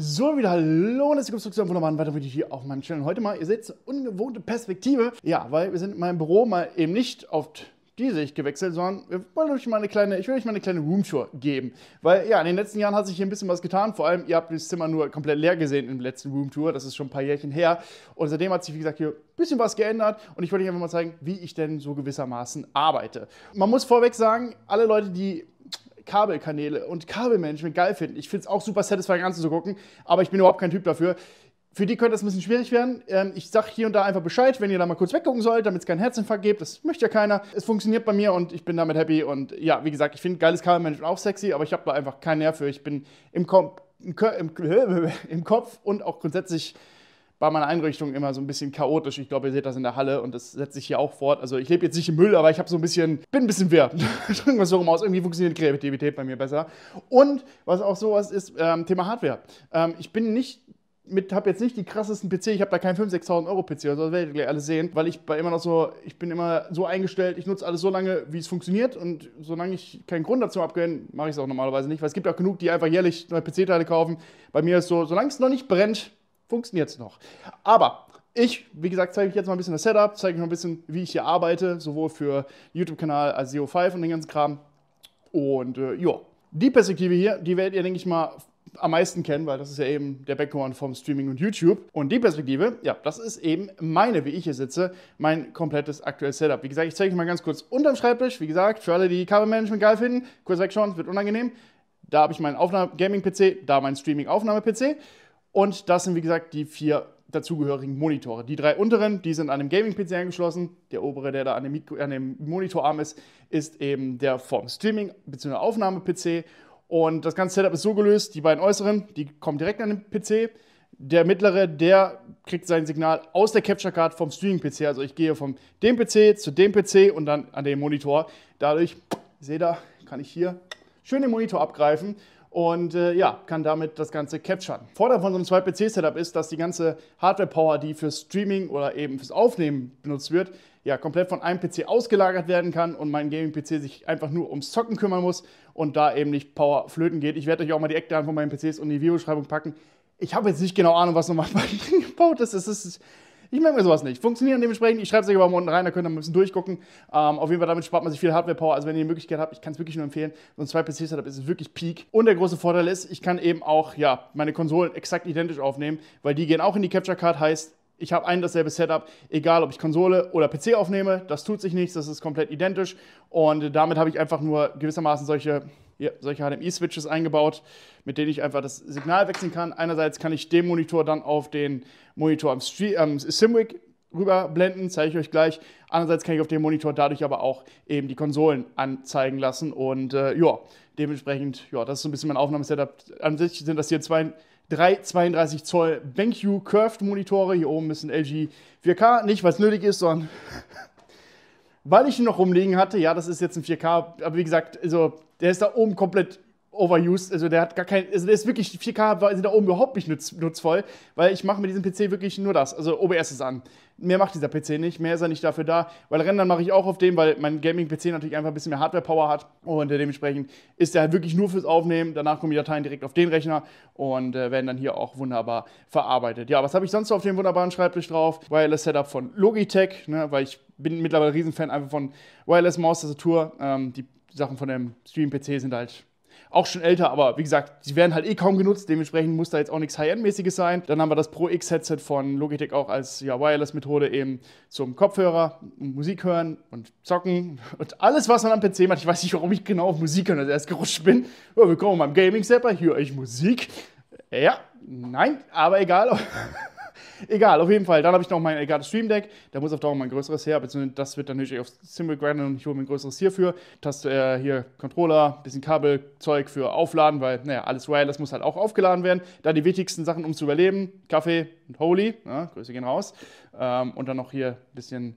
So, wieder hallo und herzlich willkommen zu einem weiteren Video hier auf meinem Channel. Heute mal, ihr seht, ungewohnte Perspektive. Ja, weil wir sind in meinem Büro mal eben nicht auf die Sicht gewechselt, sondern wir wollen euch mal eine kleine, ich will euch mal eine kleine Roomtour geben. Weil ja, in den letzten Jahren hat sich hier ein bisschen was getan. Vor allem, ihr habt das Zimmer nur komplett leer gesehen im letzten Roomtour. Das ist schon ein paar Jährchen her. Und seitdem hat sich, wie gesagt, hier ein bisschen was geändert. Und ich wollte euch einfach mal zeigen, wie ich denn so gewissermaßen arbeite. Man muss vorweg sagen, alle Leute, die Kabelkanäle und Kabelmanagement geil finden. Ich finde es auch super satisfying anzugucken, aber ich bin überhaupt kein Typ dafür. Für die könnte das ein bisschen schwierig werden. Ähm, ich sage hier und da einfach Bescheid, wenn ihr da mal kurz weggucken sollt, damit es keinen Herzinfarkt gibt. Das möchte ja keiner. Es funktioniert bei mir und ich bin damit happy. Und ja, wie gesagt, ich finde geiles Kabelmanagement auch sexy, aber ich habe da einfach keinen Nerv für. Ich bin im, Kom im, im, im Kopf und auch grundsätzlich war meine Einrichtung immer so ein bisschen chaotisch. Ich glaube, ihr seht das in der Halle und das setzt sich hier auch fort. Also ich lebe jetzt nicht im Müll, aber ich habe so ein bisschen, bin ein bisschen wirr. Drücken wir so rum aus. Irgendwie funktioniert Kreativität bei mir besser. Und was auch sowas ist, ähm, Thema Hardware. Ähm, ich bin nicht mit habe jetzt nicht die krassesten PC, ich habe da keinen 5.000, 6.000 Euro PC, also das werdet ihr gleich alles sehen, weil ich bei immer noch so, ich bin immer so eingestellt, ich nutze alles so lange, wie es funktioniert und solange ich keinen Grund dazu abgehöre, mache ich es auch normalerweise nicht, weil es gibt auch genug, die einfach jährlich neue PC-Teile kaufen. Bei mir ist so, solange es noch nicht brennt, funktioniert es noch. Aber ich, wie gesagt, zeige euch jetzt mal ein bisschen das Setup, zeige euch mal ein bisschen, wie ich hier arbeite, sowohl für YouTube-Kanal als SEO 5 und den ganzen Kram. Und äh, ja, die Perspektive hier, die werdet ihr, denke ich mal, am meisten kennen, weil das ist ja eben der Background vom Streaming und YouTube. Und die Perspektive, ja, das ist eben meine, wie ich hier sitze, mein komplettes aktuelles Setup. Wie gesagt, ich zeige euch mal ganz kurz unterm Schreibtisch. Wie gesagt, für alle, die Kabelmanagement geil finden, kurz wegschauen, wird unangenehm. Da habe ich meinen Aufnahme-Gaming-PC, da mein Streaming-Aufnahme-PC. Und das sind, wie gesagt, die vier dazugehörigen Monitore. Die drei unteren, die sind an einem Gaming-PC angeschlossen. Der obere, der da an dem, Mikro an dem Monitorarm ist, ist eben der vom Streaming- bzw. Aufnahme-PC. Und das ganze Setup ist so gelöst, die beiden äußeren, die kommen direkt an den PC. Der mittlere, der kriegt sein Signal aus der Capture Card vom Streaming-PC. Also ich gehe von dem PC zu dem PC und dann an den Monitor. Dadurch, seht ihr, kann ich hier schön den Monitor abgreifen und äh, ja, kann damit das Ganze capturen. Vorteil von so einem 2-PC-Setup ist, dass die ganze Hardware-Power, die für Streaming oder eben fürs Aufnehmen benutzt wird, ja, komplett von einem PC ausgelagert werden kann und mein Gaming-PC sich einfach nur ums Zocken kümmern muss und da eben nicht Power flöten geht. Ich werde euch auch mal die Eckdaten von meinen PCs und die Videobeschreibung packen. Ich habe jetzt nicht genau Ahnung, was nochmal gebaut ist. Es ist ich merke mir sowas nicht. Funktionieren dementsprechend. Ich schreibe es euch aber mal unten rein, da könnt ihr ein bisschen durchgucken. Ähm, auf jeden Fall, damit spart man sich viel Hardware-Power. Also wenn ihr die Möglichkeit habt, ich kann es wirklich nur empfehlen. So ein 2 PC-Setup ist wirklich Peak. Und der große Vorteil ist, ich kann eben auch ja, meine Konsolen exakt identisch aufnehmen, weil die gehen auch in die Capture Card, heißt, ich habe ein dasselbe Setup, egal ob ich Konsole oder PC aufnehme, das tut sich nichts, das ist komplett identisch und damit habe ich einfach nur gewissermaßen solche hier solche HDMI-Switches eingebaut, mit denen ich einfach das Signal wechseln kann. Einerseits kann ich den Monitor dann auf den Monitor am, Stream, Simwick rüberblenden, zeige ich euch gleich. Andererseits kann ich auf dem Monitor dadurch aber auch eben die Konsolen anzeigen lassen und äh, ja, dementsprechend, ja, das ist so ein bisschen mein Aufnahmesetup. An sich sind das hier zwei, drei 32 Zoll BenQ Curved Monitore. Hier oben ist ein LG 4K, nicht weil es nötig ist, sondern weil ich ihn noch rumliegen hatte. Ja, das ist jetzt ein 4K, aber wie gesagt, also der ist da oben komplett overused, also der hat gar kein, also der ist wirklich, 4K sind da oben überhaupt nicht nutz, nutzvoll, weil ich mache mit diesem PC wirklich nur das, also OBS ist an. Mehr macht dieser PC nicht, mehr ist er nicht dafür da, weil Rendern mache ich auch auf dem, weil mein Gaming-PC natürlich einfach ein bisschen mehr Hardware-Power hat und äh, dementsprechend ist der halt wirklich nur fürs Aufnehmen, danach kommen die Dateien direkt auf den Rechner und äh, werden dann hier auch wunderbar verarbeitet. Ja, was habe ich sonst auf dem wunderbaren Schreibtisch drauf? Wireless Setup von Logitech, ne, weil ich bin mittlerweile Riesenfan einfach von Wireless-Maus-Tastatur, ähm, die Sachen von dem Stream-PC sind halt auch schon älter, aber wie gesagt, die werden halt eh kaum genutzt, dementsprechend muss da jetzt auch nichts High-End-mäßiges sein. Dann haben wir das Pro X-Headset von Logitech auch als ja, Wireless-Methode eben zum Kopfhörer, Musik hören und zocken und alles, was man am PC macht. Ich weiß nicht, warum ich genau auf Musik hören, als erst gerutscht bin. Oh, willkommen beim Gaming-Zapper, hier höre ich Musik. Ja, nein, aber egal. Egal, auf jeden Fall. Dann habe ich noch mein Elgato Stream Deck. Da muss auf Dauer mal ein größeres her, beziehungsweise das wird dann natürlich auf Simple Grind und ich hole mir ein größeres hierfür. Das äh, hier Controller, bisschen Kabelzeug für Aufladen, weil, naja, alles Wireless muss halt auch aufgeladen werden. Dann die wichtigsten Sachen, um zu überleben: Kaffee und Holy. Ja, Grüße gehen raus. Ähm, und dann noch hier ein bisschen.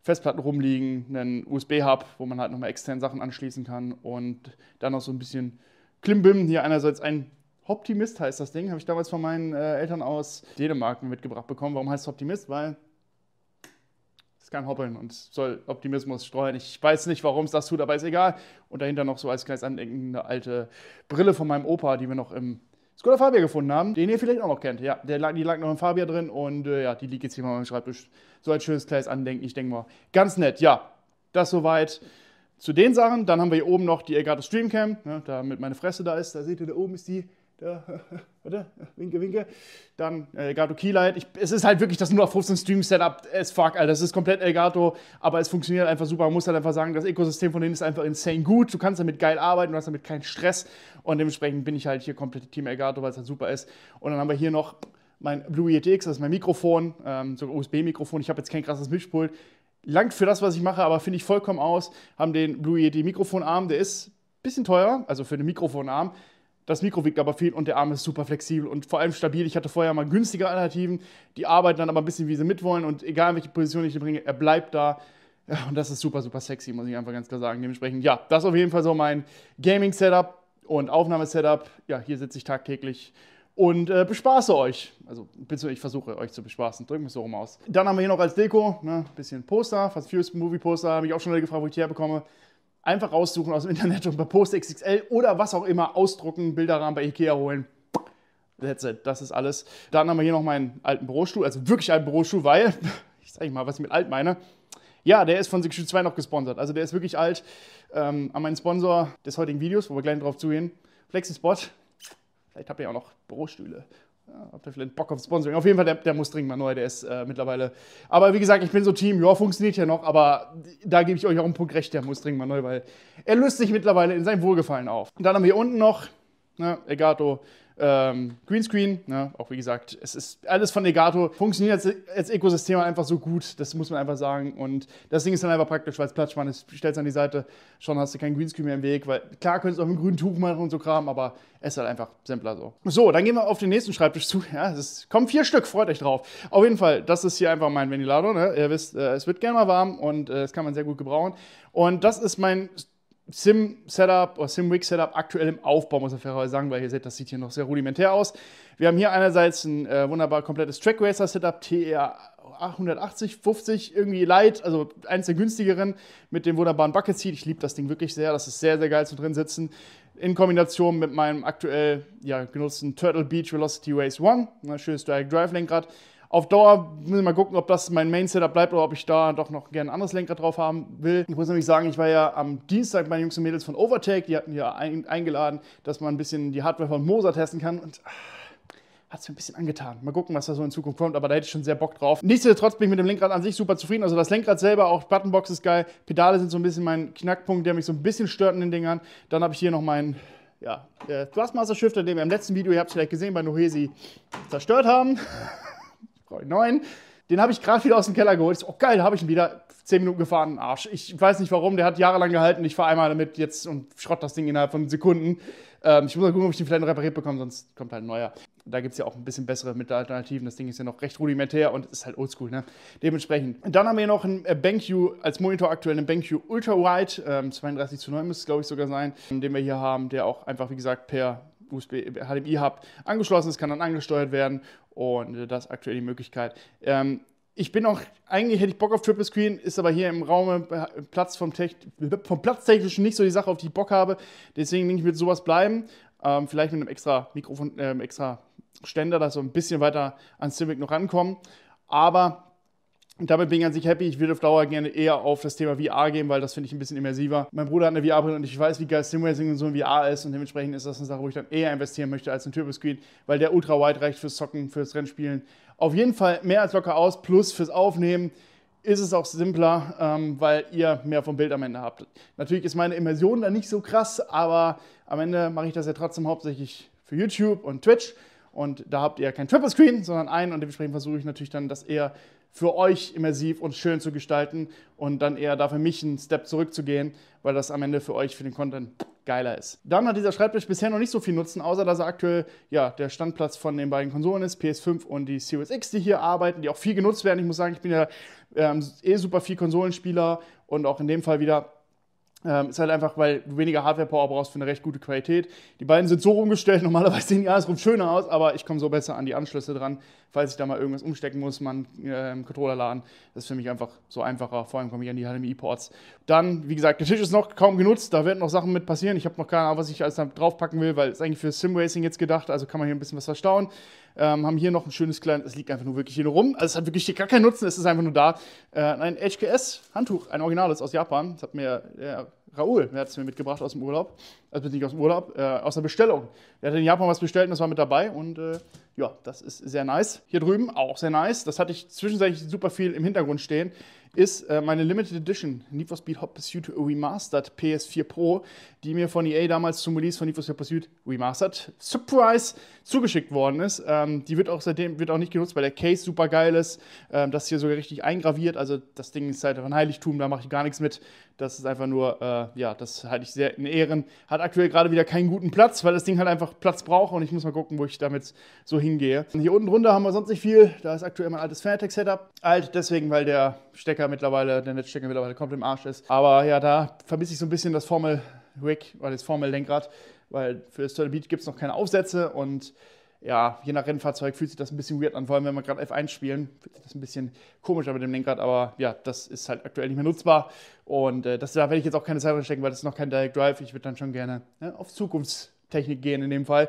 Festplatten rumliegen, einen USB-Hub, wo man halt nochmal externe Sachen anschließen kann und dann noch so ein bisschen Klimbim. Hier einerseits ein Optimist heißt das Ding, habe ich damals von meinen äh, Eltern aus Dänemark mitgebracht bekommen. Warum heißt es Optimist? Weil es kann hoppeln und soll Optimismus streuen. Ich weiß nicht, warum es das tut, aber ist egal. Und dahinter noch so als kleines Andenken eine alte Brille von meinem Opa, die wir noch im Skoda Fabia gefunden haben, den ihr vielleicht auch noch kennt. Ja, der lag, die lag noch im Fabia drin und äh, ja, die liegt jetzt hier mal am Schreibtisch. So ein schönes kleines Andenken, ich denke mal. Ganz nett, ja. Das soweit zu den Sachen. Dann haben wir hier oben noch die Elgato Streamcam, ne, damit meine Fresse da ist. Da seht ihr, da oben ist die da, warte, Winke, winke. Dann Elgato Keylight. Ich, es ist halt wirklich das nur auf 15 Stream Setup Es fuck, Alter. Das ist komplett Elgato, aber es funktioniert halt einfach super. Man muss halt einfach sagen, das Ökosystem von denen ist einfach insane gut. Du kannst damit geil arbeiten, du hast damit keinen Stress. Und dementsprechend bin ich halt hier komplett Team Elgato, weil es halt super ist. Und dann haben wir hier noch mein Blue Yeti X, das ist mein Mikrofon, ähm, so USB-Mikrofon. Ich habe jetzt kein krasses Mischpult. Langt für das, was ich mache, aber finde ich vollkommen aus. Haben den Blue Yeti Mikrofonarm, der ist ein bisschen teuer, also für den Mikrofonarm. Das Mikro wiegt aber viel und der Arm ist super flexibel und vor allem stabil. Ich hatte vorher mal günstige Alternativen, die arbeiten dann aber ein bisschen, wie sie mitwollen und egal in welche Position ich ihn bringe, er bleibt da. Ja, und das ist super, super sexy, muss ich einfach ganz klar sagen. Dementsprechend, ja, das ist auf jeden Fall so mein Gaming-Setup und Aufnahmesetup. Ja, hier sitze ich tagtäglich und äh, bespaße euch. Also ich versuche euch zu bespaßen. Drücken wir so rum aus. Dann haben wir hier noch als Deko ein ne, bisschen Poster, fast Furious Movie Poster. Habe ich auch schon mal gefragt, wo ich die herbekomme. Einfach raussuchen aus dem Internet und bei Post XXL oder was auch immer ausdrucken, Bilderrahmen bei Ikea holen. That's it, das ist alles. Dann haben wir hier noch meinen alten Bürostuhl, also wirklich alten Bürostuhl, weil, ich sage mal, was ich mit alt meine. Ja, der ist von Section 2 noch gesponsert, also der ist wirklich alt. Ähm, an meinen Sponsor des heutigen Videos, wo wir gleich drauf zugehen, FlexiSpot. Vielleicht habt ihr auch noch Bürostühle ja, habt ihr vielleicht Bock auf Sponsoring? Auf jeden Fall, der, der muss dringend mal neu, der ist äh, mittlerweile. Aber wie gesagt, ich bin so Team, ja, funktioniert ja noch, aber da gebe ich euch auch einen Punkt recht, der muss dringend mal neu, weil er löst sich mittlerweile in seinem Wohlgefallen auf. Und dann haben wir hier unten noch, ne, Egato, ähm, Greenscreen, ne? auch wie gesagt, es ist alles von Legato. Funktioniert als, als Ökosystem einfach so gut, das muss man einfach sagen. Und das Ding ist dann einfach praktisch, weil es Platschmann ist, stellst es an die Seite, schon hast du keinen Greenscreen mehr im Weg, weil klar könntest du auch mit grünen Tuch machen und so Kram, aber es ist halt einfach simpler so. So, dann gehen wir auf den nächsten Schreibtisch zu. Ja, es kommen vier Stück, freut euch drauf. Auf jeden Fall, das ist hier einfach mein Ventilator, Ne? Ihr wisst, äh, es wird gerne mal warm und äh, das kann man sehr gut gebrauchen. Und das ist mein Sim-Setup oder Sim-Rig-Setup aktuell im Aufbau, muss man fairerweise sagen, weil ihr seht, das sieht hier noch sehr rudimentär aus. Wir haben hier einerseits ein äh, wunderbar komplettes Track Racer-Setup, TR 880, 50, irgendwie light, also eins der günstigeren mit dem wunderbaren Bucket Seat. Ich liebe das Ding wirklich sehr, das ist sehr, sehr geil zu drin sitzen. In Kombination mit meinem aktuell ja, genutzten Turtle Beach Velocity Race One, ein ne, schönes Direct Drive Lenkrad. Auf Dauer müssen wir mal gucken, ob das mein Main-Setup bleibt oder ob ich da doch noch gerne ein anderes Lenkrad drauf haben will. Ich muss nämlich sagen, ich war ja am Dienstag bei den Jungs und Mädels von Overtake. Die hatten ja ein, eingeladen, dass man ein bisschen die Hardware von Moser testen kann. Und ah, hat es mir ein bisschen angetan. Mal gucken, was da so in Zukunft kommt, aber da hätte ich schon sehr Bock drauf. Nichtsdestotrotz bin ich mit dem Lenkrad an sich super zufrieden. Also das Lenkrad selber, auch Buttonbox ist geil. Pedale sind so ein bisschen mein Knackpunkt, der mich so ein bisschen stört in den Dingern. Dann habe ich hier noch meinen ja, Thrustmaster Shifter, den wir im letzten Video, ihr habt es vielleicht gesehen, bei Nohesi zerstört haben. brauche ich neuen. Den habe ich gerade wieder aus dem Keller geholt. Ich so, oh geil, habe ich ihn wieder. Zehn Minuten gefahren, Arsch. Ich weiß nicht warum, der hat jahrelang gehalten. Ich fahre einmal damit jetzt und schrott das Ding innerhalb von Sekunden. Ähm, ich muss mal gucken, ob ich den vielleicht repariert bekomme, sonst kommt halt ein neuer. Da gibt es ja auch ein bisschen bessere Mittelalternativen. Das Ding ist ja noch recht rudimentär und ist halt oldschool, ne? Dementsprechend. dann haben wir noch einen äh, BenQ, als Monitor aktuell einen BenQ Ultra Wide, ähm, 32 zu 9 müsste es glaube ich sogar sein, den wir hier haben, der auch einfach, wie gesagt, per USB, HDMI-Hub angeschlossen ist, kann dann angesteuert werden und äh, das ist aktuell die Möglichkeit. Ähm, ich bin auch, eigentlich hätte ich Bock auf Triple Screen, ist aber hier im Raum äh, Platz vom, Tech, vom Platztechnischen nicht so die Sache, auf die ich Bock habe. Deswegen denke ich, wird sowas bleiben. Ähm, vielleicht mit einem extra Mikrofon, äh, extra Ständer, dass wir ein bisschen weiter an Civic noch rankommen. Aber und damit bin ich ganz sich happy. Ich würde auf Dauer gerne eher auf das Thema VR gehen, weil das finde ich ein bisschen immersiver. Mein Bruder hat eine VR-Brille und ich weiß, wie geil Simracing und so in VR ist. Und dementsprechend ist das eine Sache, wo ich dann eher investieren möchte als ein Turbo-Screen, weil der Ultra-Wide reicht fürs Zocken, fürs Rennspielen. Auf jeden Fall mehr als locker aus, plus fürs Aufnehmen ist es auch simpler, ähm, weil ihr mehr vom Bild am Ende habt. Natürlich ist meine Immersion da nicht so krass, aber am Ende mache ich das ja trotzdem hauptsächlich für YouTube und Twitch. Und da habt ihr kein Triple Screen, sondern einen. Und dementsprechend versuche ich natürlich dann, das eher für euch immersiv und schön zu gestalten und dann eher da für mich einen Step zurückzugehen, weil das am Ende für euch, für den Content geiler ist. Dann hat dieser Schreibtisch bisher noch nicht so viel Nutzen, außer dass er aktuell ja, der Standplatz von den beiden Konsolen ist, PS5 und die Series X, die hier arbeiten, die auch viel genutzt werden. Ich muss sagen, ich bin ja ähm, eh super viel Konsolenspieler und auch in dem Fall wieder ähm, ist halt einfach, weil du weniger Hardware-Power brauchst für eine recht gute Qualität. Die beiden sind so rumgestellt, normalerweise sehen die andersrum schöner aus, aber ich komme so besser an die Anschlüsse dran, falls ich da mal irgendwas umstecken muss, mal einen äh, Controller laden. Das ist für mich einfach so einfacher, vor allem komme ich an die HDMI-Ports. Dann, wie gesagt, der Tisch ist noch kaum genutzt, da werden noch Sachen mit passieren. Ich habe noch keine Ahnung, was ich alles da draufpacken will, weil es eigentlich für Sim Racing jetzt gedacht, also kann man hier ein bisschen was verstauen. Ähm, haben hier noch ein schönes kleines, es liegt einfach nur wirklich hier rum. Also es hat wirklich hier gar keinen Nutzen, es ist einfach nur da. Äh, ein HKS-Handtuch, ein originales aus Japan. Das hat mir der äh, Raoul, der hat es mir mitgebracht aus dem Urlaub. Also nicht aus dem Urlaub, äh, aus der Bestellung. Der hat in Japan was bestellt und das war mit dabei und äh, ja, das ist sehr nice. Hier drüben auch sehr nice. Das hatte ich zwischenzeitlich super viel im Hintergrund stehen ist äh, meine Limited Edition Need for Speed Hot Pursuit Remastered PS4 Pro, die mir von EA damals zum Release von Need for Speed Hot Pursuit Remastered Surprise zugeschickt worden ist. Ähm, die wird auch seitdem wird auch nicht genutzt, weil der Case super geil ist. Ähm, das hier sogar richtig eingraviert. Also das Ding ist halt ein Heiligtum, da mache ich gar nichts mit. Das ist einfach nur, äh, ja, das halte ich sehr in Ehren. Hat aktuell gerade wieder keinen guten Platz, weil das Ding halt einfach Platz braucht und ich muss mal gucken, wo ich damit so hingehe. Und hier unten drunter haben wir sonst nicht viel. Da ist aktuell mein altes Fanatec-Setup. Alt deswegen, weil der Stecker mittlerweile, der Netzstecker mittlerweile komplett im Arsch ist. Aber ja, da vermisse ich so ein bisschen das formel Wick, weil das Formel-Lenkrad, weil für das Turtle Beat gibt es noch keine Aufsätze und ja, je nach Rennfahrzeug fühlt sich das ein bisschen weird an, vor allem wenn wir gerade F1 spielen, fühlt sich das ein bisschen komischer mit dem Lenkrad, aber ja, das ist halt aktuell nicht mehr nutzbar und äh, das, da werde ich jetzt auch keine Zeit reinstecken, weil das ist noch kein Direct Drive, ich würde dann schon gerne ne, auf Zukunftstechnik gehen in dem Fall,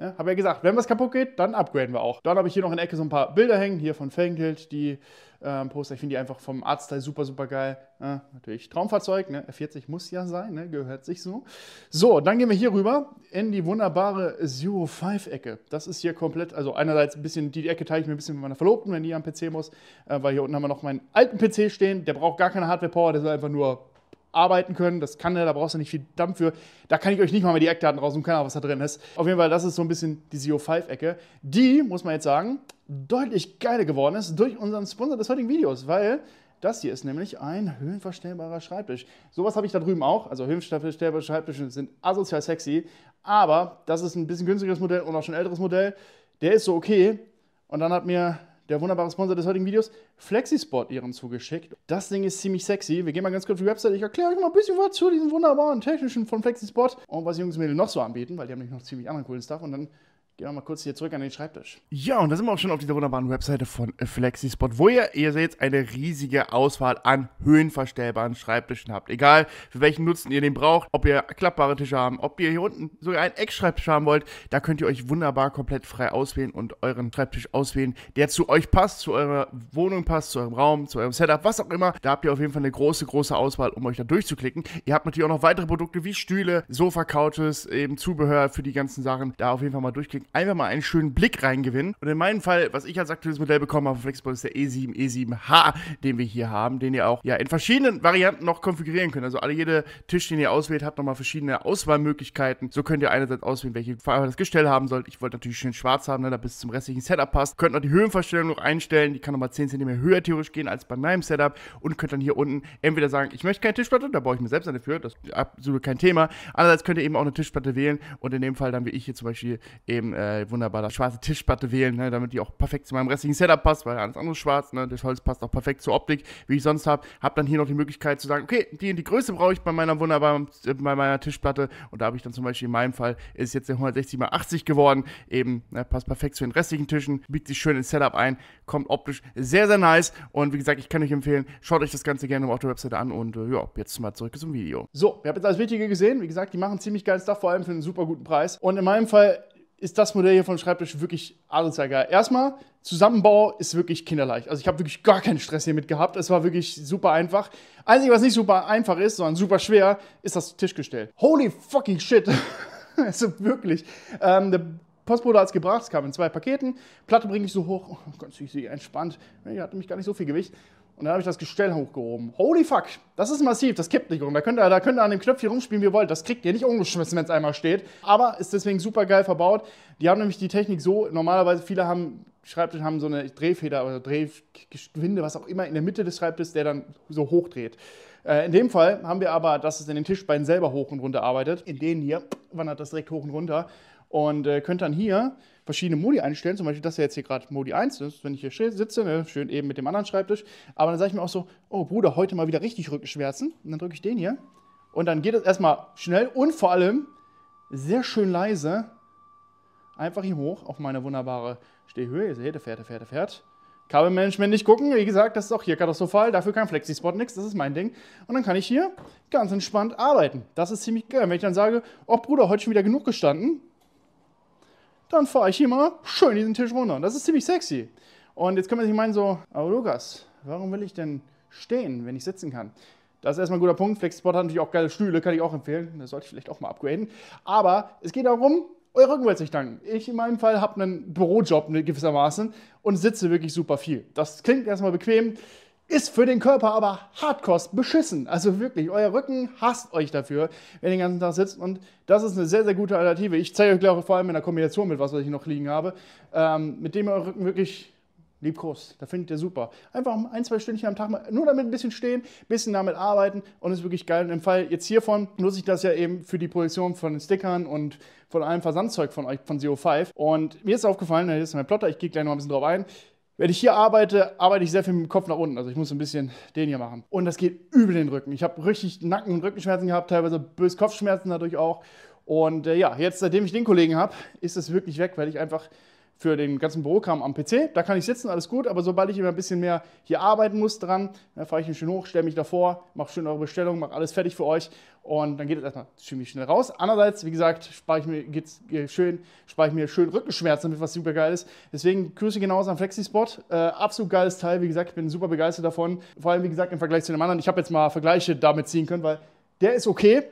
ja, habe ja gesagt, wenn was kaputt geht, dann upgraden wir auch. Dann habe ich hier noch in der Ecke so ein paar Bilder hängen, hier von Felgenkild, die ähm, Poster. Ich finde die einfach vom Arztteil super, super geil. Ja, natürlich Traumfahrzeug, ne? F40 muss ja sein, ne? gehört sich so. So, dann gehen wir hier rüber in die wunderbare Zero 5 Ecke. Das ist hier komplett, also einerseits ein bisschen, die Ecke teile ich mir ein bisschen mit meiner Verlobten, wenn die am PC muss, äh, weil hier unten haben wir noch meinen alten PC stehen. Der braucht gar keine Hardware-Power, der soll einfach nur arbeiten können. Das kann er, da brauchst du nicht viel Dampf für. Da kann ich euch nicht mal mehr die Eckdaten raus und keine Ahnung, was da drin ist. Auf jeden Fall, das ist so ein bisschen die CO5-Ecke. Die, muss man jetzt sagen, deutlich geiler geworden ist durch unseren Sponsor des heutigen Videos, weil das hier ist nämlich ein höhenverstellbarer Schreibtisch. Sowas habe ich da drüben auch. Also höhenverstellbare Schreibtische sind asozial sexy. Aber das ist ein bisschen günstigeres Modell und auch schon älteres Modell. Der ist so okay. Und dann hat mir der wunderbare Sponsor des heutigen Videos, FlexiSpot, ihren zugeschickt. Das Ding ist ziemlich sexy. Wir gehen mal ganz kurz auf die Website. Ich erkläre euch mal ein bisschen was zu diesem wunderbaren technischen von FlexiSpot und was die Jungs und Mädels noch so anbieten, weil die haben nämlich noch ziemlich anderen coolen Stuff. Und dann Gehen wir mal kurz hier zurück an den Schreibtisch. Ja, und da sind wir auch schon auf dieser wunderbaren Webseite von äh, FlexiSpot, wo ihr, ihr seht, eine riesige Auswahl an höhenverstellbaren Schreibtischen habt. Egal, für welchen Nutzen ihr den braucht, ob ihr klappbare Tische haben, ob ihr hier unten sogar einen Eckschreibtisch haben wollt, da könnt ihr euch wunderbar komplett frei auswählen und euren Schreibtisch auswählen, der zu euch passt, zu eurer Wohnung passt, zu eurem Raum, zu eurem Setup, was auch immer. Da habt ihr auf jeden Fall eine große, große Auswahl, um euch da durchzuklicken. Ihr habt natürlich auch noch weitere Produkte wie Stühle, Sofa, Couches, eben Zubehör für die ganzen Sachen. Da auf jeden Fall mal durchklicken einfach mal einen schönen Blick reingewinnen. Und in meinem Fall, was ich als aktuelles Modell bekommen habe von Flexport, ist der E7, E7H, den wir hier haben, den ihr auch ja in verschiedenen Varianten noch konfigurieren könnt. Also alle, jeder Tisch, den ihr auswählt, hat nochmal verschiedene Auswahlmöglichkeiten. So könnt ihr einerseits auswählen, welche Farbe das Gestell haben sollt. Ich wollte natürlich schön schwarz haben, ne, da bis zum restlichen Setup passt. Könnt noch die Höhenverstellung noch einstellen. Die kann nochmal 10 cm höher theoretisch gehen als bei meinem Setup. Und könnt dann hier unten entweder sagen, ich möchte keine Tischplatte, da baue ich mir selbst eine für, das ist absolut kein Thema. Andererseits könnt ihr eben auch eine Tischplatte wählen und in dem Fall dann, wie ich hier zum Beispiel, eben äh, wunderbar das schwarze Tischplatte wählen, ne, damit die auch perfekt zu meinem restlichen Setup passt, weil alles andere ist schwarz, ne, das Holz passt auch perfekt zur Optik, wie ich sonst habe. Habe dann hier noch die Möglichkeit zu sagen, okay, die, die Größe brauche ich bei meiner wunderbaren, äh, bei meiner Tischplatte. Und da habe ich dann zum Beispiel in meinem Fall, ist jetzt der 160x80 geworden, eben, ne, passt perfekt zu den restlichen Tischen, bietet sich schön ins Setup ein, kommt optisch sehr, sehr nice. Und wie gesagt, ich kann euch empfehlen, schaut euch das Ganze gerne auf der Webseite an und äh, ja, jetzt mal zurück zum Video. So, ihr habt jetzt alles Wichtige gesehen. Wie gesagt, die machen ziemlich geiles Stuff, vor allem für einen super guten Preis. Und in meinem Fall ist das Modell hier von Schreibtisch wirklich Adelzeiger. Erstmal, Zusammenbau ist wirklich kinderleicht. Also ich habe wirklich gar keinen Stress hier mit gehabt. Es war wirklich super einfach. Einzige, was nicht super einfach ist, sondern super schwer, ist das Tischgestell. Holy fucking shit. also wirklich. Ähm, der Postbote hat es gebracht, es kam in zwei Paketen. Platte bringe ich so hoch, oh, Gott, ich sehe entspannt. Ich hatte nämlich gar nicht so viel Gewicht. Und dann habe ich das Gestell hochgehoben. Holy fuck, das ist massiv, das kippt nicht rum. Da könnt ihr, da könnt ihr an dem Knöpfchen rumspielen, wie ihr wollt. Das kriegt ihr nicht umgeschmissen, wenn es einmal steht. Aber ist deswegen super geil verbaut. Die haben nämlich die Technik so, normalerweise viele haben, Schreibtisch haben so eine Drehfeder oder Drehgewinde, was auch immer, in der Mitte des Schreibtisches, der dann so hochdreht. Äh, in dem Fall haben wir aber, dass es in den Tischbeinen selber hoch und runter arbeitet. In denen hier wandert das direkt hoch und runter und äh, könnt dann hier verschiedene Modi einstellen, zum Beispiel, dass ja jetzt hier gerade Modi 1 ist, wenn ich hier sitze, ne, schön eben mit dem anderen Schreibtisch, aber dann sage ich mir auch so, oh Bruder, heute mal wieder richtig Rückenschmerzen und dann drücke ich den hier und dann geht es erstmal schnell und vor allem sehr schön leise einfach hier hoch auf meine wunderbare Stehhöhe, ihr seht, der fährt, der fährt, der fährt. Kabelmanagement nicht gucken, wie gesagt, das ist auch hier katastrophal, dafür kein Flexi-Spot, nix, das ist mein Ding. Und dann kann ich hier ganz entspannt arbeiten. Das ist ziemlich geil. Wenn ich dann sage, oh Bruder, heute schon wieder genug gestanden, dann fahre ich hier mal schön diesen Tisch runter. Und das ist ziemlich sexy. Und jetzt können wir sich meinen so, aber Lukas, warum will ich denn stehen, wenn ich sitzen kann? Das ist erstmal ein guter Punkt. Flexspot hat natürlich auch geile Stühle, kann ich auch empfehlen. Das sollte ich vielleicht auch mal upgraden. Aber es geht darum, euer Rücken wird sich danken. Ich in meinem Fall habe einen Bürojob gewissermaßen und sitze wirklich super viel. Das klingt erstmal bequem. Ist für den Körper aber hardcore beschissen. Also wirklich, euer Rücken hasst euch dafür, wenn ihr den ganzen Tag sitzt. Und das ist eine sehr, sehr gute Alternative. Ich zeige euch glaube ich, vor allem in der Kombination mit was, was ich noch liegen habe, ähm, mit dem ihr euren Rücken wirklich liebkost. Da findet ihr super. Einfach ein, zwei Stündchen am Tag mal, nur damit ein bisschen stehen, ein bisschen damit arbeiten und ist wirklich geil. Und im Fall jetzt hiervon nutze ich das ja eben für die Produktion von Stickern und von allem Versandzeug von euch, von CO5. Und mir ist aufgefallen, das ist mein Plotter, ich gehe gleich noch ein bisschen drauf ein, wenn ich hier arbeite, arbeite ich sehr viel mit dem Kopf nach unten. Also ich muss ein bisschen den hier machen. Und das geht übel den Rücken. Ich habe richtig Nacken- und Rückenschmerzen gehabt, teilweise böse Kopfschmerzen dadurch auch. Und äh, ja, jetzt seitdem ich den Kollegen habe, ist es wirklich weg, weil ich einfach für den ganzen Bürokram am PC. Da kann ich sitzen, alles gut, aber sobald ich immer ein bisschen mehr hier arbeiten muss dran, ne, fahre ich mich schön hoch, stelle mich davor, mache schön eure Bestellung, mache alles fertig für euch und dann geht es erstmal ziemlich schnell raus. Andererseits, wie gesagt, spare ich mir geht's schön, spare ich mir schön Rückenschmerzen damit, was super geil ist. Deswegen Grüße genauso an FlexiSpot. Äh, absolut geiles Teil, wie gesagt, ich bin super begeistert davon. Vor allem, wie gesagt, im Vergleich zu dem anderen. Ich habe jetzt mal Vergleiche damit ziehen können, weil der ist okay,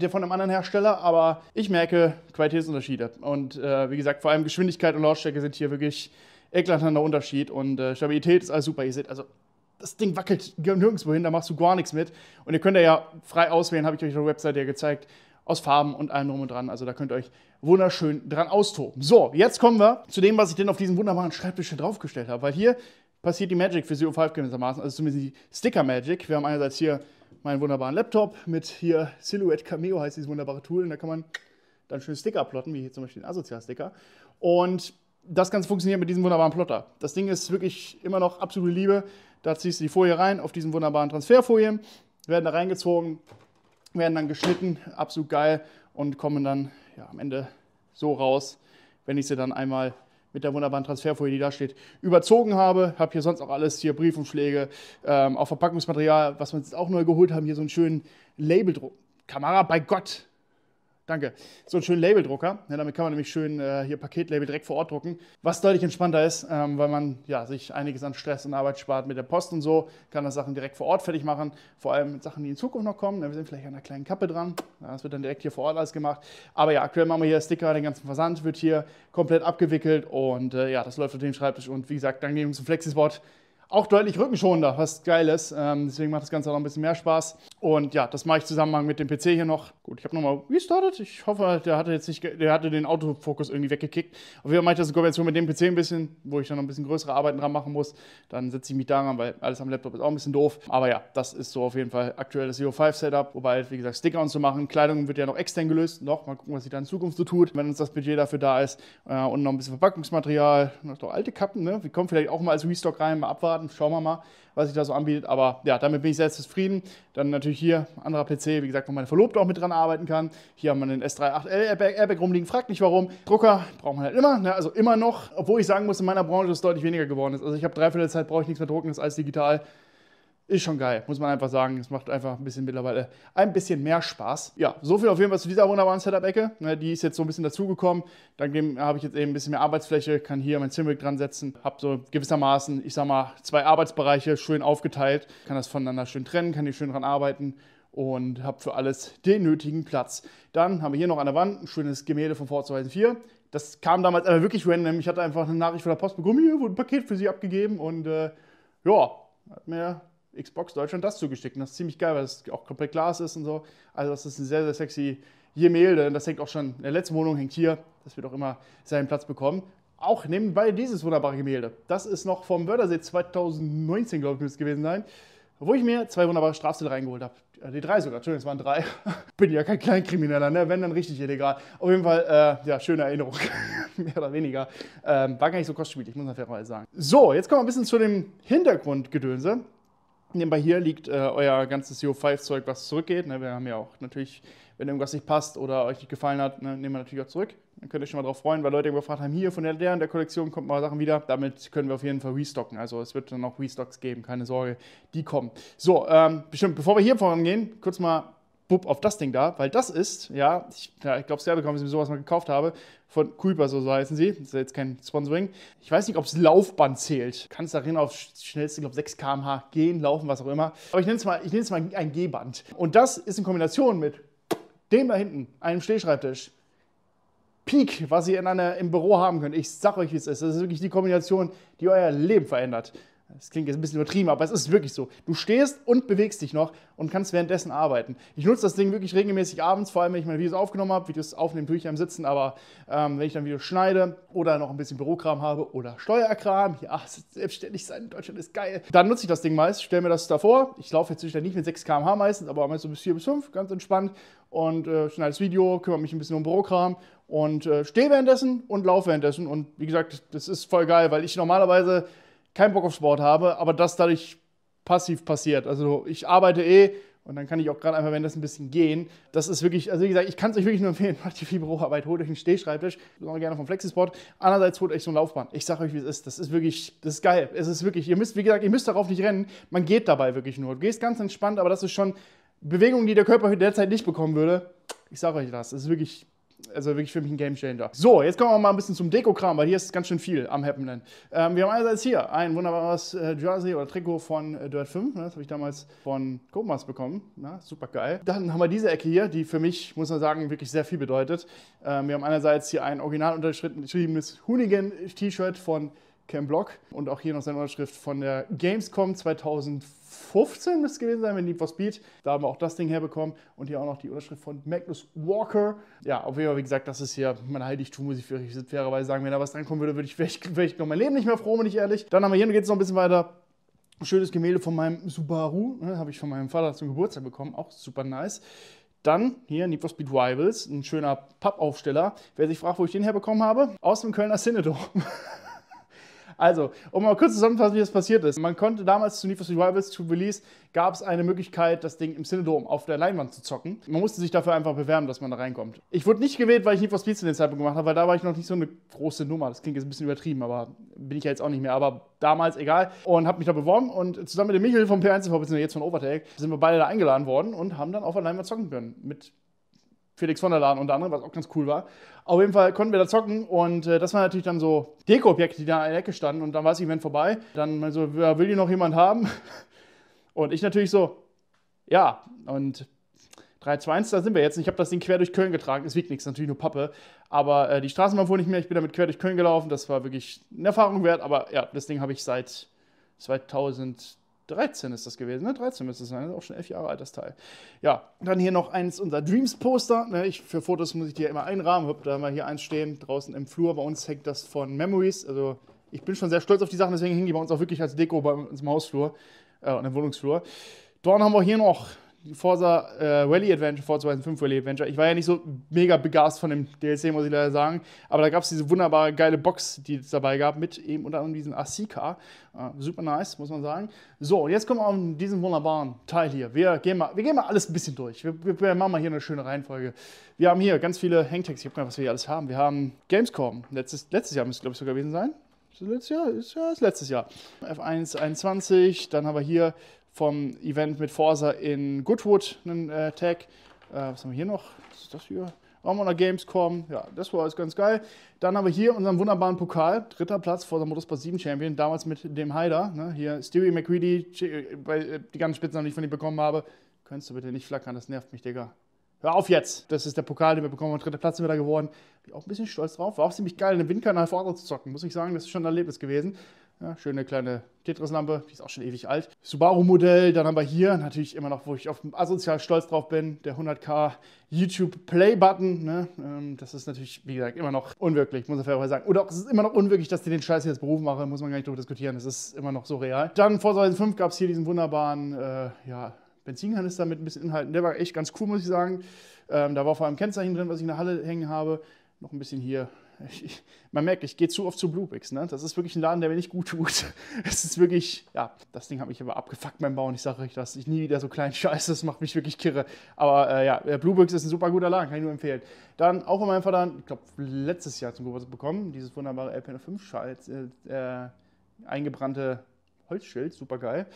der von einem anderen Hersteller, aber ich merke Qualitätsunterschiede. Und äh, wie gesagt, vor allem Geschwindigkeit und Lautstärke sind hier wirklich eklatanter Unterschied und äh, Stabilität ist alles super. Ihr seht, also das Ding wackelt nirgendwo hin, da machst du gar nichts mit. Und ihr könnt ja frei auswählen, habe ich euch auf der Webseite ja gezeigt, aus Farben und allem drum und dran. Also da könnt ihr euch wunderschön dran austoben. So, jetzt kommen wir zu dem, was ich denn auf diesem wunderbaren Schreibtisch hier draufgestellt habe, weil hier passiert die Magic für Zero 5 gewissermaßen, also zumindest die Sticker Magic. Wir haben einerseits hier meinen wunderbaren Laptop mit hier Silhouette Cameo heißt dieses wunderbare Tool. Und da kann man dann schön Sticker plotten, wie hier zum Beispiel den Asozial-Sticker. Und das Ganze funktioniert mit diesem wunderbaren Plotter. Das Ding ist wirklich immer noch absolute Liebe. Da ziehst du die Folie rein auf diesen wunderbaren Transferfolien, werden da reingezogen, werden dann geschnitten, absolut geil und kommen dann ja, am Ende so raus, wenn ich sie dann einmal mit der wunderbaren Transferfolie, die da steht, überzogen habe. Habe hier sonst auch alles, hier Briefumschläge, ähm, auch Verpackungsmaterial, was wir uns auch neu geholt haben, hier so einen schönen Labeldruck. Kamera bei Gott, Danke. So einen schönen Labeldrucker. Ja, damit kann man nämlich schön äh, hier Paketlabel direkt vor Ort drucken, was deutlich entspannter ist, ähm, weil man ja, sich einiges an Stress und Arbeit spart mit der Post und so, kann das Sachen direkt vor Ort fertig machen. Vor allem Sachen, die in Zukunft noch kommen. Ja, wir sind vielleicht an einer kleinen Kappe dran. Ja, das wird dann direkt hier vor Ort alles gemacht. Aber ja, aktuell machen wir hier Sticker, den ganzen Versand wird hier komplett abgewickelt und äh, ja, das läuft auf dem Schreibtisch. Und wie gesagt, dann gehen wir zum Flexispot auch deutlich rückenschonender, was geil ist. Ähm, deswegen macht das Ganze auch noch ein bisschen mehr Spaß. Und ja, das mache ich zusammen mit dem PC hier noch. Gut, ich habe nochmal restartet. Ich hoffe, der hatte jetzt nicht, der hatte den Autofokus irgendwie weggekickt. Auf jeden Fall mache ich das in Kombination mit dem PC ein bisschen, wo ich dann noch ein bisschen größere Arbeiten dran machen muss. Dann setze ich mich daran, weil alles am Laptop ist auch ein bisschen doof. Aber ja, das ist so auf jeden Fall aktuell das Zero 5 Setup. Wobei, wie gesagt, Sticker und zu machen. Kleidung wird ja noch extern gelöst. Noch, mal gucken, was sich da in Zukunft so tut, wenn uns das Budget dafür da ist. Äh, und noch ein bisschen Verpackungsmaterial. Noch alte Kappen, ne? Wir kommen vielleicht auch mal als Restock rein, mal abwarten haben. Schauen wir mal, was sich da so anbietet. Aber ja, damit bin ich sehr zufrieden. Dann natürlich hier anderer PC, wie gesagt, wo meine Verlobte auch mit dran arbeiten kann. Hier haben wir den S38L Airbag, Airbag rumliegen, fragt nicht warum. Drucker braucht man halt immer, ne? also immer noch. Obwohl ich sagen muss, in meiner Branche ist es deutlich weniger geworden ist. Also ich habe drei dreiviertel Zeit, brauche ich nichts mehr drucken, ist alles digital ist schon geil, muss man einfach sagen. Es macht einfach ein bisschen mittlerweile ein bisschen mehr Spaß. Ja, so viel auf jeden Fall zu dieser wunderbaren Setup-Ecke. Ne, die ist jetzt so ein bisschen dazugekommen. Dann habe ich jetzt eben ein bisschen mehr Arbeitsfläche, kann hier mein Zimbrick dran setzen, habe so gewissermaßen, ich sag mal, zwei Arbeitsbereiche schön aufgeteilt, kann das voneinander schön trennen, kann hier schön dran arbeiten und habe für alles den nötigen Platz. Dann haben wir hier noch an der Wand ein schönes Gemälde von Forza Horizon 4. Das kam damals aber wirklich random. Ich hatte einfach eine Nachricht von der Post bekommen, hier wurde ein Paket für sie abgegeben und äh, ja, hat mir Xbox Deutschland das zugeschickt. Und das ist ziemlich geil, weil es auch komplett Glas ist und so. Also das ist ein sehr, sehr sexy Gemälde. das hängt auch schon, in der letzten Wohnung hängt hier. Das wird auch immer seinen Platz bekommen. Auch nebenbei dieses wunderbare Gemälde. Das ist noch vom Wördersee 2019, glaube ich, müsste es gewesen sein. Wo ich mir zwei wunderbare Strafzettel reingeholt habe. Äh, die drei sogar, Entschuldigung, es waren drei. Bin ja kein Kleinkrimineller, ne? wenn dann richtig illegal. Auf jeden Fall, äh, ja, schöne Erinnerung, mehr oder weniger. Ähm, war gar nicht so kostspielig, muss man fairerweise sagen. So, jetzt kommen wir ein bisschen zu dem Hintergrundgedönse. Nebenbei hier liegt äh, euer ganzes CO5-Zeug, was zurückgeht. Ne? Wir haben ja auch natürlich, wenn irgendwas nicht passt oder euch nicht gefallen hat, ne, nehmen wir natürlich auch zurück. Dann könnt ihr schon mal drauf freuen, weil Leute gefragt haben, hier von der, der in der Kollektion kommt mal Sachen wieder. Damit können wir auf jeden Fall restocken. Also es wird dann auch Restocks geben, keine Sorge, die kommen. So, ähm, bestimmt, bevor wir hier vorangehen, kurz mal bupp, auf das Ding da, weil das ist, ja, ich, ja, ich glaube, es bekommen, dass ich mir sowas mal gekauft habe, von Kuiper, so heißen sie, das ist jetzt kein Sponsoring. Ich weiß nicht, ob es Laufband zählt. Kann es darin auf schnellste, glaube 6 km/h gehen, laufen, was auch immer. Aber ich nenne es mal, mal ein G-Band. Und das ist in Kombination mit dem da hinten, einem Stehschreibtisch, Peak, was ihr in einer, im Büro haben könnt. Ich sag euch, wie es ist. Das ist wirklich die Kombination, die euer Leben verändert. Das klingt jetzt ein bisschen übertrieben, aber es ist wirklich so. Du stehst und bewegst dich noch und kannst währenddessen arbeiten. Ich nutze das Ding wirklich regelmäßig abends, vor allem wenn ich meine Videos aufgenommen habe. Videos aufnehmen tue ich am Sitzen, aber ähm, wenn ich dann Videos schneide oder noch ein bisschen Bürokram habe oder Steuerkram, ja, selbstständig sein in Deutschland ist geil, dann nutze ich das Ding meist, stelle mir das davor. Ich laufe jetzt zwischendurch nicht mit 6 km/h meistens, aber meistens so bis 4 bis 5, ganz entspannt und äh, schneide das Video, kümmere mich ein bisschen um Bürokram und äh, stehe währenddessen und laufe währenddessen. Und wie gesagt, das ist voll geil, weil ich normalerweise keinen Bock auf Sport habe, aber das dadurch passiv passiert. Also ich arbeite eh und dann kann ich auch gerade einfach wenn das ein bisschen gehen. Das ist wirklich, also wie gesagt, ich kann es euch wirklich nur empfehlen, macht die Fibroarbeit, holt euch einen Stehschreibtisch, besonders gerne vom Flexisport. Andererseits holt euch so ein Laufband. Ich sage euch, wie es ist. Das ist wirklich, das ist geil. Es ist wirklich, ihr müsst, wie gesagt, ihr müsst darauf nicht rennen. Man geht dabei wirklich nur. Du gehst ganz entspannt, aber das ist schon Bewegung, die der Körper derzeit nicht bekommen würde. Ich sage euch das. das ist wirklich also wirklich für mich ein Game Changer. So, jetzt kommen wir mal ein bisschen zum Dekokram, weil hier ist ganz schön viel am Happening. Ähm, wir haben einerseits hier ein wunderbares äh, Jersey oder Trikot von äh, Dirt 5. Ne? Das habe ich damals von Komas bekommen. Na, ne? super geil. Dann haben wir diese Ecke hier, die für mich, muss man sagen, wirklich sehr viel bedeutet. Ähm, wir haben einerseits hier ein original unterschriebenes Hoonigan-T-Shirt von Ken Block und auch hier noch seine Unterschrift von der Gamescom 2015 müsste gewesen sein, mit Need for Speed. Da haben wir auch das Ding herbekommen und hier auch noch die Unterschrift von Magnus Walker. Ja, auf jeden Fall, wie gesagt, das ist hier mein Heiligtum, muss ich fairerweise sagen. Wenn da was drankommen würde, würde ich vielleicht, vielleicht noch mein Leben nicht mehr froh, bin ich ehrlich. Dann haben wir hier, geht es noch ein bisschen weiter schönes Gemälde von meinem Subaru, ne, habe ich von meinem Vater zum Geburtstag bekommen, auch super nice. Dann hier Need for Speed Rivals, ein schöner Pappaufsteller. Wer sich fragt, wo ich den herbekommen habe, aus dem Kölner Cinedom. Also, um mal kurz zusammenzufassen, wie das passiert ist. Man konnte damals zu Need for Speed Rivals zu Release, gab es eine Möglichkeit, das Ding im Cinedom auf der Leinwand zu zocken. Man musste sich dafür einfach bewerben, dass man da reinkommt. Ich wurde nicht gewählt, weil ich Need for Speed zu dem Zeitpunkt gemacht habe, weil da war ich noch nicht so eine große Nummer. Das klingt jetzt ein bisschen übertrieben, aber bin ich ja jetzt auch nicht mehr. Aber damals, egal. Und habe mich da beworben und zusammen mit dem Michael vom P1TV, beziehungsweise jetzt von Overtake, sind wir beide da eingeladen worden und haben dann auf der Leinwand zocken können. Mit Felix von der Laden unter anderem, was auch ganz cool war. Auf jeden Fall konnten wir da zocken und äh, das waren natürlich dann so Deko-Objekte, die da in der Ecke standen und dann war das Event vorbei. Dann so, ja, will die noch jemand haben? Und ich natürlich so, ja. Und 3, 2, 1, da sind wir jetzt. Ich habe das Ding quer durch Köln getragen. Es wiegt nichts, natürlich nur Pappe. Aber äh, die Straßenbahn fuhr nicht mehr. Ich bin damit quer durch Köln gelaufen. Das war wirklich eine Erfahrung wert. Aber ja, das Ding habe ich seit 2000 13 ist das gewesen, ne? 13 müsste es sein, auch schon elf Jahre alt, das Teil. Ja, dann hier noch eins unser Dreams-Poster. Ne? für Fotos muss ich die ja immer einrahmen. Hab, da haben wir hier eins stehen, draußen im Flur. Bei uns hängt das von Memories. Also ich bin schon sehr stolz auf die Sachen, deswegen hängen die bei uns auch wirklich als Deko bei uns im Hausflur äh, und im Wohnungsflur. Dann haben wir hier noch Forza äh, Rally Adventure, Forza Horizon 5 Rally Adventure, ich war ja nicht so mega begast von dem DLC, muss ich leider sagen, aber da gab es diese wunderbare, geile Box, die es dabei gab, mit eben unter anderem diesem Asika. Äh, super nice, muss man sagen. So, und jetzt kommen wir an diesen wunderbaren Teil hier. Wir gehen mal, wir gehen mal alles ein bisschen durch. Wir, wir, wir machen mal hier eine schöne Reihenfolge. Wir haben hier ganz viele Hangtags. Ich habe gar nicht, was wir hier alles haben. Wir haben Gamescom. Letztes, letztes Jahr müsste es, glaube ich, sogar gewesen sein. Letztes Jahr, ist ja letztes Jahr. F1 21, dann haben wir hier vom Event mit Forza in Goodwood einen äh, Tag. Äh, was haben wir hier noch? Was ist das hier? Auch mal Gamescom. Ja, das war alles ganz geil. Dann haben wir hier unseren wunderbaren Pokal. Dritter Platz vor der Motorsport 7 Champion. Damals mit dem Haider. Ne? Hier Stewie McReady, äh, äh, die ganzen Spitzen noch nicht von ihm bekommen habe. Könntest du bitte nicht flackern, das nervt mich, Digga. Hör auf jetzt! Das ist der Pokal, den wir bekommen haben. Dritter Platz sind wir da geworden. Bin ich auch ein bisschen stolz drauf. War auch ziemlich geil, einen Windkanal vorne zu zocken. Muss ich sagen, das ist schon ein Erlebnis gewesen. Ja, schöne kleine Tetris-Lampe, die ist auch schon ewig alt. Subaru-Modell, dann haben wir hier natürlich immer noch, wo ich auf asozial stolz drauf bin, der 100k YouTube-Play-Button. Ne? Ähm, das ist natürlich, wie gesagt, immer noch unwirklich, muss man fairerweise sagen. Oder auch, es ist immer noch unwirklich, dass ich den Scheiß jetzt Beruf mache, muss man gar nicht drüber diskutieren, das ist immer noch so real. Dann vor 2005 gab es hier diesen wunderbaren, äh, ja, Benzinkanister mit ein bisschen Inhalten. Der war echt ganz cool, muss ich sagen. Ähm, da war vor allem Kennzeichen drin, was ich in der Halle hängen habe. Noch ein bisschen hier ich, man merkt, ich gehe zu oft zu Bluebix. Ne? Das ist wirklich ein Laden, der mir nicht gut tut. Es ist wirklich, ja, das Ding hat mich aber abgefuckt beim Bauen. Ich sage euch das, ich nie wieder so kleinen Scheiß, das macht mich wirklich kirre. Aber äh, ja, äh, Bluebix ist ein super guter Laden, kann ich nur empfehlen. Dann auch von meinem Vater, ich glaube, letztes Jahr zum Geburtstag bekommen, dieses wunderbare LPN5-Schal, äh, äh, eingebrannte Holzschild, super geil.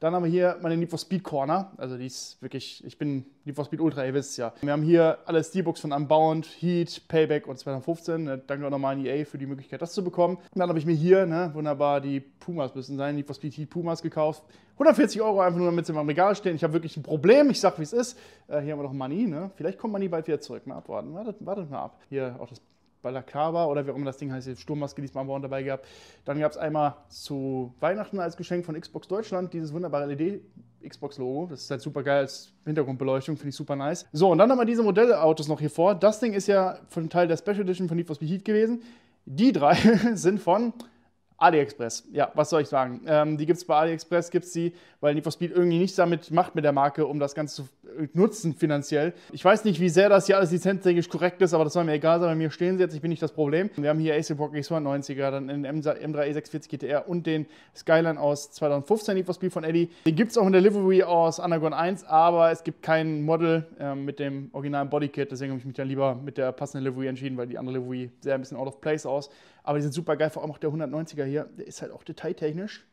Dann haben wir hier meine Need for Speed Corner. Also die ist wirklich, ich bin Need for Speed Ultra, ihr wisst es ja. Wir haben hier alle Steelbooks von Unbound, Heat, Payback und 2015. Danke auch nochmal an EA für die Möglichkeit, das zu bekommen. Und dann habe ich mir hier, ne, wunderbar, die Pumas müssen sein, Need for Speed Heat Pumas gekauft. 140 Euro einfach nur, damit sie mal im Regal stehen. Ich habe wirklich ein Problem, ich sag, wie es ist. Äh, hier haben wir noch Money, ne? Vielleicht kommt Money bald wieder zurück. Mal abwarten, wartet, wartet mal ab. Hier auch das Balakaba oder wie auch immer das Ding heißt, Sturmmaske diesmal am Morgen dabei gehabt. Dann gab es einmal zu Weihnachten als Geschenk von Xbox Deutschland dieses wunderbare LED-Xbox-Logo. Das ist halt super geil als Hintergrundbeleuchtung, finde ich super nice. So, und dann haben wir diese Modellautos noch hier vor. Das Ding ist ja von Teil der Special Edition von Need for Speed Heat gewesen. Die drei sind von AliExpress, ja, was soll ich sagen? Ähm, die gibt es bei AliExpress, gibt es die, weil Need for Speed irgendwie nichts damit macht mit der Marke, um das Ganze zu äh, nutzen finanziell. Ich weiß nicht, wie sehr das hier alles lizenztechnisch korrekt ist, aber das soll mir egal sein. Bei mir stehen sie jetzt, ich bin nicht das Problem. Wir haben hier Ace Rock X190er, dann den M3 e 640 GTR und den Skyline aus 2015 Need for Speed von Eddie. Den gibt es auch in der Livery aus Underground 1, aber es gibt kein Model ähm, mit dem originalen Bodykit, deswegen habe ich mich dann lieber mit der passenden Livery entschieden, weil die andere Livery sehr ein bisschen out of place aus. Aber die sind super geil, vor allem auch der 190er hier. Der ist halt auch detailtechnisch.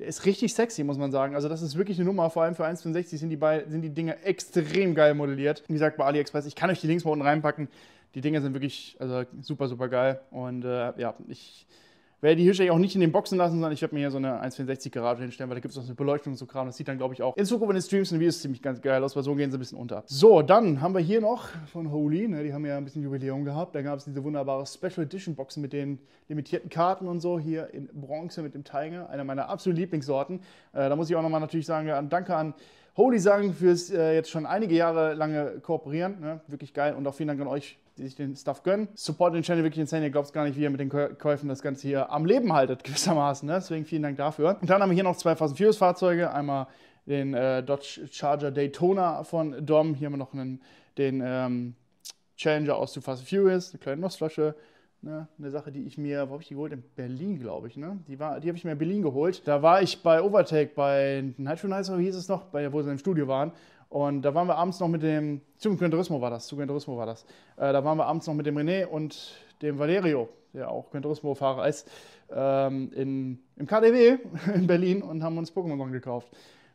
Der ist richtig sexy, muss man sagen. Also das ist wirklich eine Nummer. Vor allem für 1,65 sind die, Be sind die Dinger extrem geil modelliert. Wie gesagt, bei AliExpress, ich kann euch die Links mal unten reinpacken. Die Dinge sind wirklich also super, super geil. Und äh, ja, ich werde die Hirsche auch nicht in den Boxen lassen, sondern ich werde mir hier so eine 1,64 Garage hinstellen, weil da gibt es noch so eine Beleuchtung und so Kram. Das sieht dann, glaube ich, auch in Zukunft in den Streams und Videos ziemlich ganz geil aus, weil so gehen sie ein bisschen unter. So, dann haben wir hier noch von Holy, ne, die haben ja ein bisschen Jubiläum gehabt. Da gab es diese wunderbare Special Edition Box mit den limitierten Karten und so, hier in Bronze mit dem Tiger, einer meiner absoluten Lieblingssorten. Äh, da muss ich auch nochmal natürlich sagen, danke an Holy sagen fürs äh, jetzt schon einige Jahre lange Kooperieren. Ne? Wirklich geil und auch vielen Dank an euch die sich den Stuff gönnen. Support den Channel wirklich insane. Ihr glaubt gar nicht, wie ihr mit den Käufen das Ganze hier am Leben haltet, gewissermaßen. Ne? Deswegen vielen Dank dafür. Und dann haben wir hier noch zwei Fast Furious Fahrzeuge. Einmal den äh, Dodge Charger Daytona von Dom. Hier haben wir noch einen, den ähm, Challenger aus Too Fast Furious, eine kleine Nussflasche. Ne, eine Sache, die ich mir, wo habe ich die geholt? In Berlin, glaube ich. Ne? Die, die habe ich mir in Berlin geholt. Da war ich bei Overtake, bei Nitro Nitronizer, wie hieß es noch, bei, wo sie im Studio waren. Und da waren wir abends noch mit dem, Zugen Turismo war das, zu Turismo war das. Äh, da waren wir abends noch mit dem René und dem Valerio, der auch Turismo-Fahrer ist, ähm, in, im KDW in Berlin und haben uns Pokémon gekauft.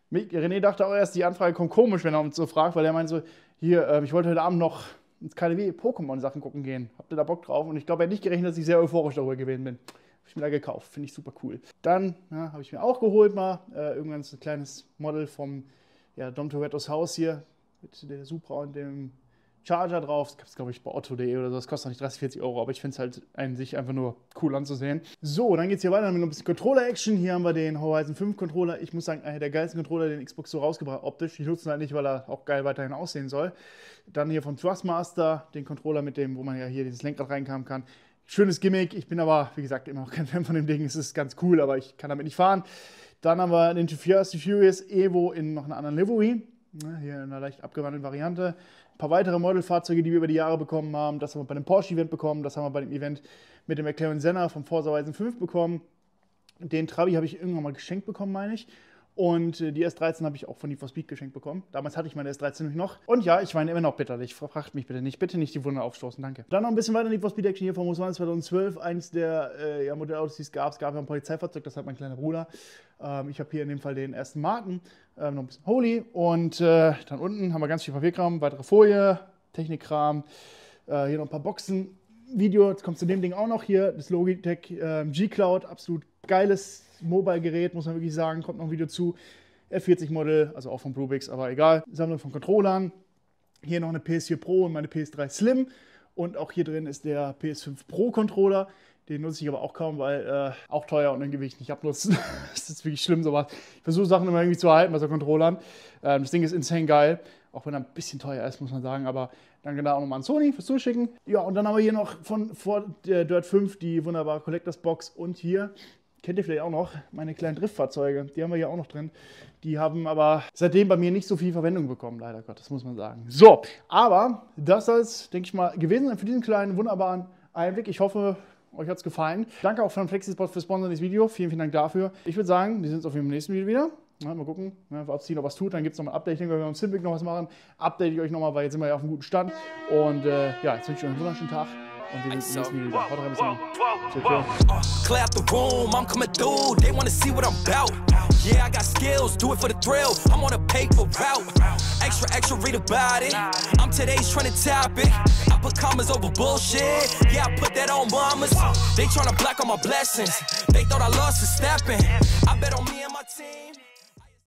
Mich, René dachte auch erst, die Anfrage kommt komisch, wenn er uns so fragt, weil er meinte so, hier, äh, ich wollte heute Abend noch ins KDW Pokémon-Sachen gucken gehen. Habt ihr da Bock drauf? Und ich glaube, er hat nicht gerechnet, dass ich sehr euphorisch darüber gewesen bin. Hab ich mir da gekauft, finde ich super cool. Dann ja, habe ich mir auch geholt mal äh, irgendwann so ein kleines Model vom ja, Dom Torettos Haus hier mit der Supra und dem Charger drauf. Das gab es, glaube ich, bei otto.de oder so. Das kostet noch nicht 30, 40 Euro, aber ich finde es halt an sich einfach nur cool anzusehen. So, dann geht es hier weiter mit ein bisschen Controller-Action. Hier haben wir den Horizon 5 Controller. Ich muss sagen, einer der geilsten Controller, den Xbox so rausgebracht optisch. Ich nutze ihn halt nicht, weil er auch geil weiterhin aussehen soll. Dann hier vom Thrustmaster, den Controller mit dem, wo man ja hier dieses Lenkrad reinkommen kann. Schönes Gimmick. Ich bin aber, wie gesagt, immer auch kein Fan von dem Ding. Es ist ganz cool, aber ich kann damit nicht fahren. Dann haben wir den Fast and Furious Evo in noch einer anderen Livery. Ne, hier in einer leicht abgewandelten Variante. Ein paar weitere Modelfahrzeuge, die wir über die Jahre bekommen haben. Das haben wir bei dem Porsche-Event bekommen. Das haben wir bei dem Event mit dem McLaren Senna vom Forza Horizon 5 bekommen. Den Trabi habe ich irgendwann mal geschenkt bekommen, meine ich. Und äh, die S13 habe ich auch von Need for Speed geschenkt bekommen. Damals hatte ich meine S13 nämlich noch. Und ja, ich weine immer noch bitterlich. Fragt mich bitte nicht. Bitte nicht die Wunde aufstoßen. Danke. Dann noch ein bisschen weiter Need for Speed Action hier von Mosman 2012. Eins der äh, ja, Modellautos, die es gab. Es gab ja ein Polizeifahrzeug, das hat mein kleiner Bruder. Ähm, ich habe hier in dem Fall den ersten Marken. Ähm, noch ein bisschen Holy. Und äh, dann unten haben wir ganz viel Papierkram, weitere Folie, Technikkram. Äh, hier noch ein paar Boxen. Video, jetzt kommt zu dem Ding auch noch hier. Das Logitech ähm, G-Cloud. Absolut geiles Mobile-Gerät, muss man wirklich sagen, kommt noch ein Video zu. F40-Model, also auch von Brubix, aber egal. Sammlung von Controllern. Hier noch eine PS4 Pro und meine PS3 Slim. Und auch hier drin ist der PS5 Pro Controller. Den nutze ich aber auch kaum, weil äh, auch teuer und ein Gewicht nicht abnutzen. das ist wirklich schlimm, sowas. Ich versuche Sachen immer irgendwie zu erhalten bei so Controllern. Ähm, das Ding ist insane geil. Auch wenn er ein bisschen teuer ist, muss man sagen. Aber danke genau da auch nochmal an Sony fürs Zuschicken. Ja, und dann haben wir hier noch von vor der Dirt 5 die wunderbare Collectors Box und hier kennt ihr vielleicht auch noch, meine kleinen Driftfahrzeuge, die haben wir ja auch noch drin. Die haben aber seitdem bei mir nicht so viel Verwendung bekommen, leider Gott, das muss man sagen. So, aber das soll es, denke ich mal, gewesen sein für diesen kleinen, wunderbaren Einblick. Ich hoffe, euch hat es gefallen. Danke auch von Flexispot für Sponsor dieses Videos. Vielen, vielen Dank dafür. Ich würde sagen, wir sehen uns auf dem nächsten Video wieder. mal gucken, ne, ob sie noch was tut. Dann gibt es nochmal ein Update. Wenn wir am Simpic noch was machen, update ich euch nochmal, weil jetzt sind wir ja auf einem guten Stand. Und äh, ja, jetzt wünsche ich euch einen wunderschönen Tag. Und Haut rein, bis dann. the room, I'm coming through. They wanna see what I'm about. Yeah, I got skills, do it for the thrill. I'm on a paper route. Extra, extra, read about it. I'm today's trying to tap it. I put commas over bullshit. Yeah, I put that on mamas. They trying to block all my blessings. They thought I lost a stepping. I bet on me and my team.